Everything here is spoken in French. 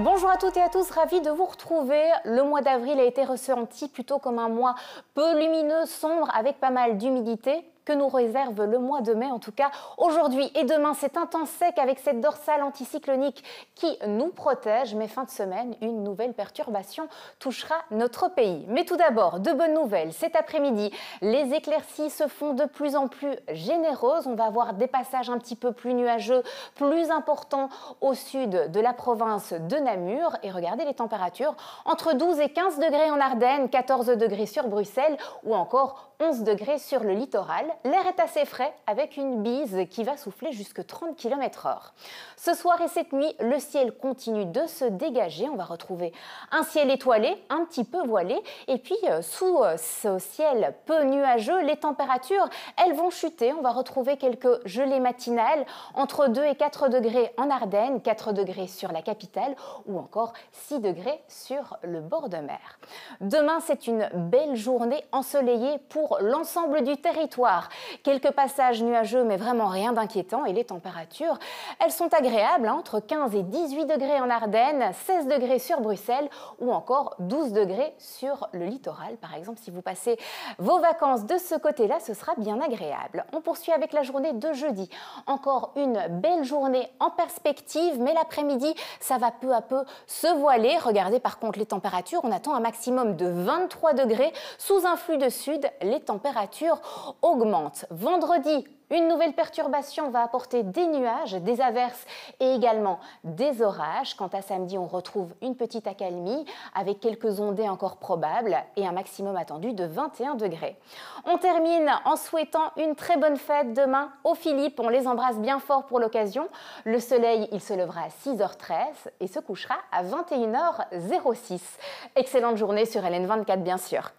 Bonjour à toutes et à tous, ravi de vous retrouver. Le mois d'avril a été ressenti plutôt comme un mois peu lumineux, sombre, avec pas mal d'humidité que nous réserve le mois de mai. En tout cas, aujourd'hui et demain, c'est un temps sec avec cette dorsale anticyclonique qui nous protège. Mais fin de semaine, une nouvelle perturbation touchera notre pays. Mais tout d'abord, de bonnes nouvelles. Cet après-midi, les éclaircies se font de plus en plus généreuses. On va avoir des passages un petit peu plus nuageux, plus importants au sud de la province de Namur. Et regardez les températures entre 12 et 15 degrés en Ardennes, 14 degrés sur Bruxelles ou encore 11 degrés sur le littoral l'air est assez frais avec une bise qui va souffler jusqu'à 30 km/h. Ce soir et cette nuit, le ciel continue de se dégager. On va retrouver un ciel étoilé, un petit peu voilé. Et puis, euh, sous euh, ce ciel peu nuageux, les températures, elles vont chuter. On va retrouver quelques gelées matinales entre 2 et 4 degrés en Ardennes, 4 degrés sur la capitale ou encore 6 degrés sur le bord de mer. Demain, c'est une belle journée ensoleillée pour l'ensemble du territoire. Quelques passages nuageux, mais vraiment rien d'inquiétant. Et les températures, elles sont agréables, hein, entre 15 et 18 degrés en Ardennes, 16 degrés sur Bruxelles ou encore 12 degrés sur le littoral. Par exemple, si vous passez vos vacances de ce côté-là, ce sera bien agréable. On poursuit avec la journée de jeudi. Encore une belle journée en perspective, mais l'après-midi, ça va peu à peu se voiler. Regardez par contre les températures. On attend un maximum de 23 degrés. Sous un flux de sud, les températures augmentent. Vendredi, une nouvelle perturbation va apporter des nuages, des averses et également des orages. Quant à samedi, on retrouve une petite accalmie avec quelques ondées encore probables et un maximum attendu de 21 degrés. On termine en souhaitant une très bonne fête demain aux Philippe. On les embrasse bien fort pour l'occasion. Le soleil, il se lèvera à 6h13 et se couchera à 21h06. Excellente journée sur LN24 bien sûr.